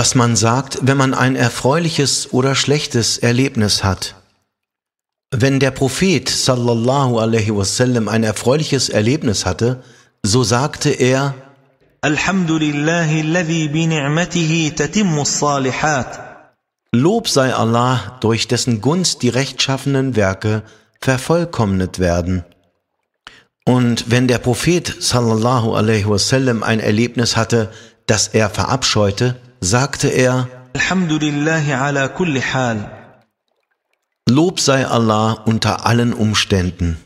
was man sagt, wenn man ein erfreuliches oder schlechtes Erlebnis hat. Wenn der Prophet sallallahu alaihi wasallam ein erfreuliches Erlebnis hatte, so sagte er Lob sei Allah, durch dessen Gunst die rechtschaffenen Werke vervollkommnet werden. Und wenn der Prophet sallallahu alaihi wasallam ein Erlebnis hatte, das er verabscheute, sagte er, Lob sei Allah unter allen Umständen.